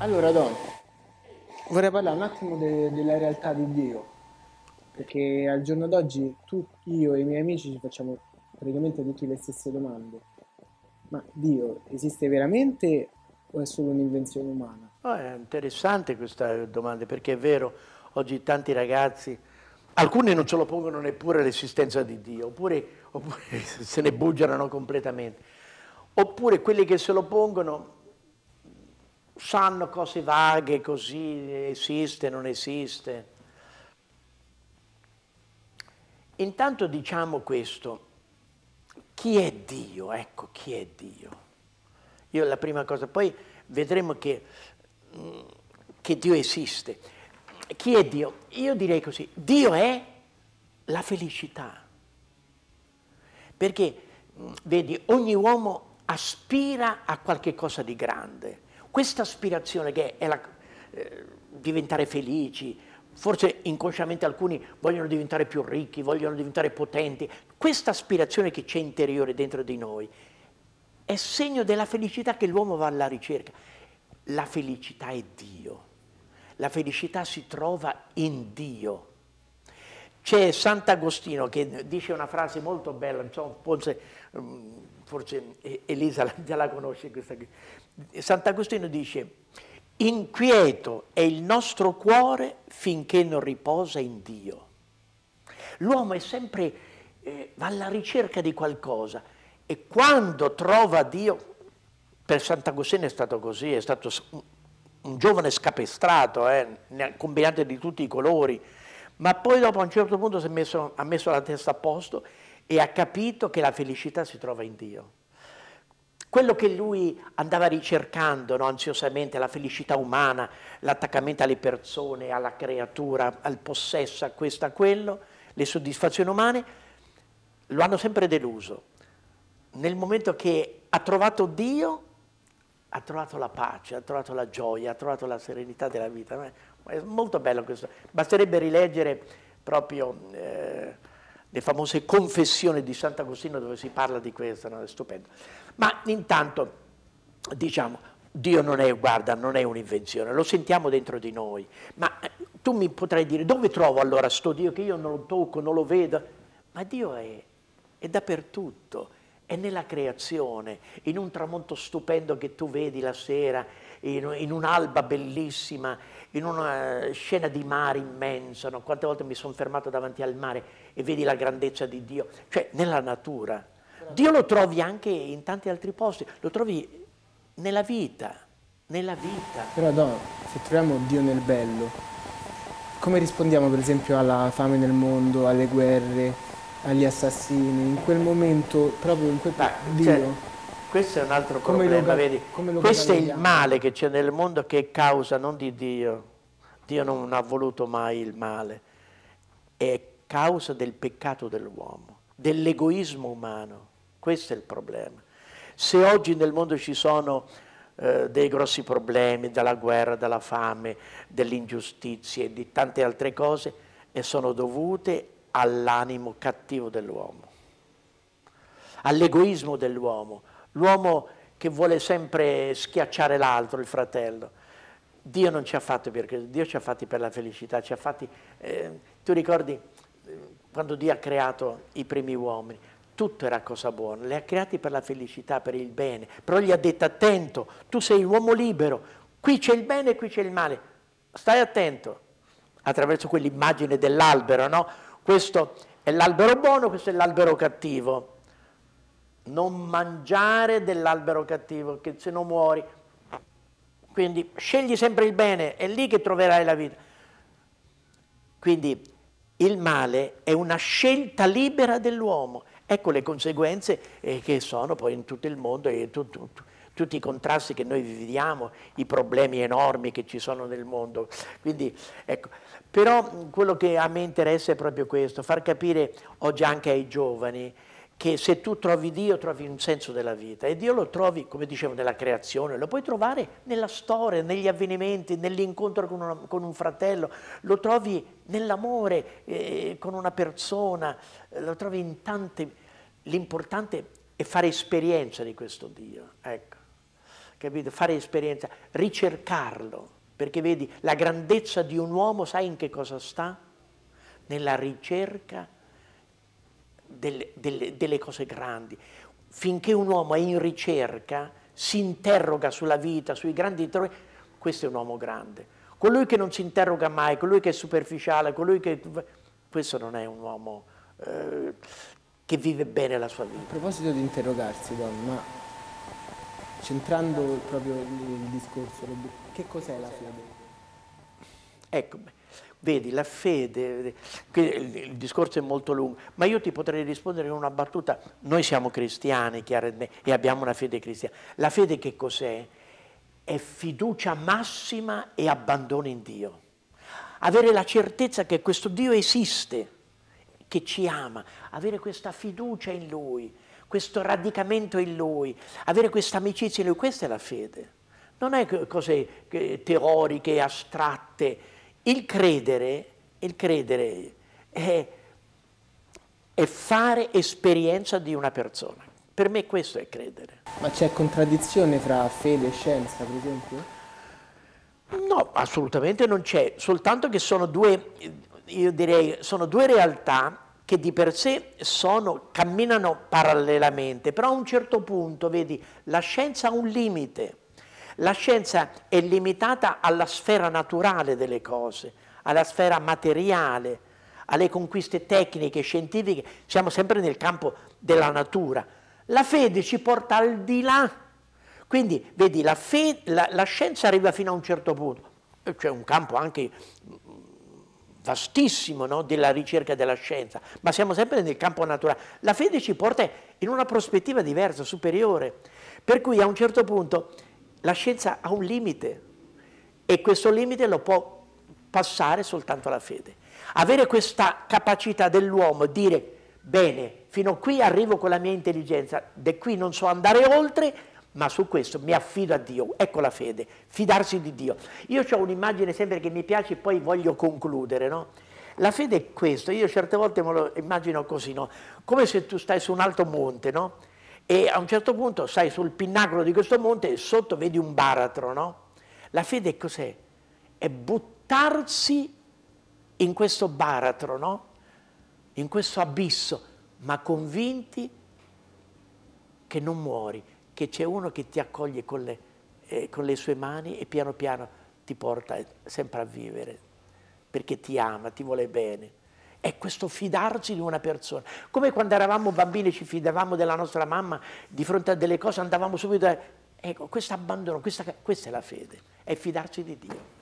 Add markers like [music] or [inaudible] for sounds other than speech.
Allora, Don, vorrei parlare un attimo de- della realtà di Dio, perché al giorno d'oggi tu, io e i miei amici ci facciamo praticamente tutte le stesse domande. Ma Dio esiste veramente o è solo un'invenzione umana? Oh, è interessante questa domanda, perché è vero, oggi tanti ragazzi, alcuni non ce lo pongono neppure l'esistenza di Dio, oppure, oppure [laughs] se ne bugiano completamente, oppure quelli che se lo pongono sanno cose vaghe così, esiste, non esiste. Intanto diciamo questo, chi è Dio? Ecco, chi è Dio? Io la prima cosa, poi vedremo che, mm, che Dio esiste. Chi è Dio? Io direi così, Dio è la felicità. Perché, mm, vedi, ogni uomo aspira a qualche cosa di grande questa aspirazione che è la, eh, diventare felici, forse inconsciamente alcuni vogliono diventare più ricchi, vogliono diventare potenti, questa aspirazione che c'è interiore dentro di noi è segno della felicità che l'uomo va alla ricerca. La felicità è Dio, la felicità si trova in Dio. C'è Sant'Agostino che dice una frase molto bella, insomma, forse mm, forse eh, Elisa già la conosce questa qui. Sant'Agostino dice, inquieto è il nostro cuore finché non riposa in Dio. L'uomo è sempre, eh, va alla ricerca di qualcosa e quando trova Dio, per Sant'Agostino è stato così, è stato un, un giovane scapestrato, eh, combinato di tutti i colori, ma poi dopo a un certo punto messo, ha messo la testa a posto e ha capito che la felicità si trova in Dio. Quello che lui andava ricercando no, ansiosamente, la felicità umana, l'attaccamento alle persone, alla creatura, al possesso, a questo, a quello, le soddisfazioni umane, lo hanno sempre deluso. Nel momento che ha trovato Dio, ha trovato la pace, ha trovato la gioia, ha trovato la serenità della vita. È molto bello questo. Basterebbe rileggere proprio... Eh, le famose confessioni di Sant'Agostino dove si parla di questo, no? è stupendo. Ma intanto, diciamo, Dio non è, guarda, non è un'invenzione, lo sentiamo dentro di noi, ma eh, tu mi potrai dire dove trovo allora sto Dio che io non lo tocco, non lo vedo, ma Dio è, è dappertutto, è nella creazione, in un tramonto stupendo che tu vedi la sera, in, in un'alba bellissima, in una eh, scena di mare immensa, no? quante volte mi sono fermato davanti al mare e vedi la grandezza di Dio, cioè nella natura. Dio lo trovi anche in tanti altri posti, lo trovi nella vita, nella vita. Però no, se troviamo Dio nel bello, come rispondiamo per esempio alla fame nel mondo, alle guerre, agli assassini, in quel momento, proprio in quel Beh, Dio... Cioè, questo è un altro come problema, vedi? Questo è il male che c'è nel mondo che è causa non di Dio. Dio non ha voluto mai il male. È causa del peccato dell'uomo, dell'egoismo umano. Questo è il problema. Se oggi nel mondo ci sono eh, dei grossi problemi, dalla guerra, dalla fame, dell'ingiustizia e di tante altre cose, e sono dovute all'animo cattivo dell'uomo, all'egoismo dell'uomo, l'uomo che vuole sempre schiacciare l'altro, il fratello. Dio non ci ha fatti per questo, Dio ci ha fatti per la felicità, ci ha fatti... Eh, tu ricordi eh, quando Dio ha creato i primi uomini? Tutto era cosa buona, li ha creati per la felicità, per il bene, però gli ha detto attento, tu sei l'uomo libero, qui c'è il bene e qui c'è il male, stai attento, attraverso quell'immagine dell'albero, no? Questo è l'albero buono, questo è l'albero cattivo non mangiare dell'albero cattivo, che se no muori. Quindi scegli sempre il bene, è lì che troverai la vita. Quindi il male è una scelta libera dell'uomo. Ecco le conseguenze eh, che sono poi in tutto il mondo e tu, tu, tu, tutti i contrasti che noi viviamo, i problemi enormi che ci sono nel mondo. Quindi, ecco. Però quello che a me interessa è proprio questo, far capire oggi anche ai giovani che se tu trovi Dio trovi un senso della vita e Dio lo trovi, come dicevo, nella creazione, lo puoi trovare nella storia, negli avvenimenti, nell'incontro con, con un fratello, lo trovi nell'amore eh, con una persona, eh, lo trovi in tante... L'importante è fare esperienza di questo Dio, ecco, capito? Fare esperienza, ricercarlo, perché vedi, la grandezza di un uomo, sai in che cosa sta? Nella ricerca delle, delle, delle cose grandi. Finché un uomo è in ricerca, si interroga sulla vita, sui grandi interroghi, questo è un uomo grande. Colui che non si interroga mai, colui che è superficiale, colui che... Questo non è un uomo eh, che vive bene la sua vita. A proposito di interrogarsi, Don, ma centrando proprio il discorso, che cos'è la fede? Ecco, Vedi, la fede, il discorso è molto lungo, ma io ti potrei rispondere con una battuta. Noi siamo cristiani, e abbiamo una fede cristiana. La fede che cos'è? È fiducia massima e abbandono in Dio. Avere la certezza che questo Dio esiste, che ci ama, avere questa fiducia in Lui, questo radicamento in Lui, avere questa amicizia in Lui, questa è la fede. Non è cose eh, teoriche, astratte, il credere, il credere è, è fare esperienza di una persona. Per me questo è credere. Ma c'è contraddizione tra fede e scienza, per esempio? No, assolutamente non c'è, soltanto che sono due, io direi, sono due realtà che di per sé sono, camminano parallelamente, però a un certo punto, vedi, la scienza ha un limite, la scienza è limitata alla sfera naturale delle cose, alla sfera materiale, alle conquiste tecniche, scientifiche, siamo sempre nel campo della natura. La fede ci porta al di là. Quindi, vedi, la, fede, la, la scienza arriva fino a un certo punto. Eh, c'è un campo anche mm, vastissimo no, della ricerca della scienza, ma siamo sempre nel campo naturale. La fede ci porta in una prospettiva diversa, superiore, per cui a un certo punto la scienza ha un limite e questo limite lo può passare soltanto la fede. Avere questa capacità dell'uomo, dire bene, fino a qui arrivo con la mia intelligenza, da qui non so andare oltre, ma su questo mi affido a Dio, ecco la fede, fidarsi di Dio. Io ho un'immagine sempre che mi piace e poi voglio concludere, no? La fede è questo, io certe volte me lo immagino così, no? Come se tu stai su un alto monte, no? E a un certo punto sai sul pinnacolo di questo monte sotto vedi un baratro, no? La fede cos'è? È buttarsi in questo baratro, no? In questo abisso, ma convinti che non muori, che c'è uno che ti accoglie con le, eh, con le sue mani e piano piano ti porta sempre a vivere, perché ti ama, ti vuole bene. È questo fidarsi di una persona. Come quando eravamo bambini ci fidavamo della nostra mamma, di fronte a delle cose andavamo subito a... Ecco, questo abbandono, questa, questa è la fede, è fidarsi di Dio.